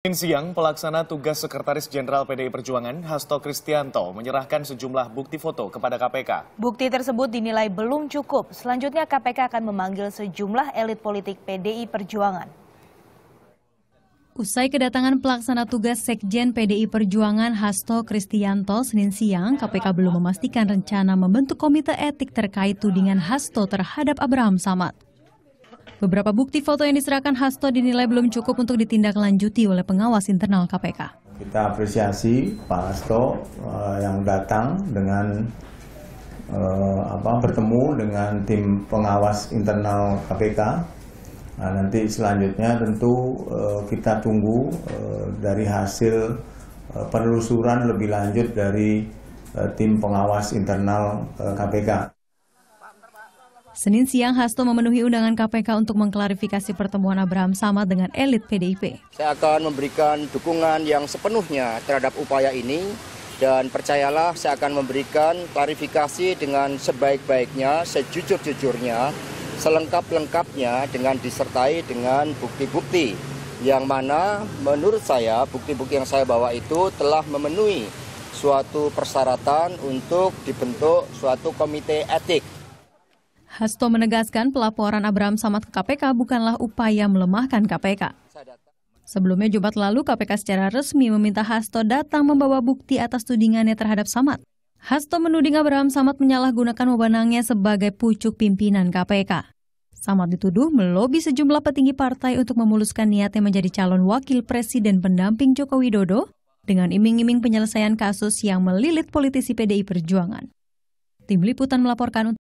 Senin siang, pelaksana tugas Sekretaris Jenderal PDI Perjuangan, Hasto Kristianto, menyerahkan sejumlah bukti foto kepada KPK. Bukti tersebut dinilai belum cukup. Selanjutnya KPK akan memanggil sejumlah elit politik PDI Perjuangan. Usai kedatangan pelaksana tugas Sekjen PDI Perjuangan Hasto Kristianto Senin siang, KPK belum memastikan rencana membentuk komite etik terkait tudingan Hasto terhadap Abraham Samad. Beberapa bukti foto yang diserahkan Hasto dinilai belum cukup untuk ditindaklanjuti oleh pengawas internal KPK. Kita apresiasi Pak Hasto uh, yang datang dengan uh, apa bertemu dengan tim pengawas internal KPK. Nah, nanti selanjutnya tentu uh, kita tunggu uh, dari hasil uh, penelusuran lebih lanjut dari uh, tim pengawas internal uh, KPK. Senin siang Hasto memenuhi undangan KPK untuk mengklarifikasi pertemuan Abraham Samad dengan elit PDIP. Saya akan memberikan dukungan yang sepenuhnya terhadap upaya ini dan percayalah saya akan memberikan klarifikasi dengan sebaik-baiknya, sejujur-jujurnya, selengkap-lengkapnya dengan disertai dengan bukti-bukti yang mana menurut saya bukti-bukti yang saya bawa itu telah memenuhi suatu persyaratan untuk dibentuk suatu komite etik. Hasto menegaskan pelaporan Abraham Samad ke KPK bukanlah upaya melemahkan KPK. Sebelumnya Jumat lalu KPK secara resmi meminta Hasto datang membawa bukti atas tudingannya terhadap Samad. Hasto menuding Abraham Samad menyalahgunakan wewenangnya sebagai pucuk pimpinan KPK. Samad dituduh melobi sejumlah petinggi partai untuk memuluskan niatnya menjadi calon wakil presiden pendamping Joko Widodo dengan iming-iming penyelesaian kasus yang melilit politisi PDI Perjuangan. Tim Liputan melaporkan untuk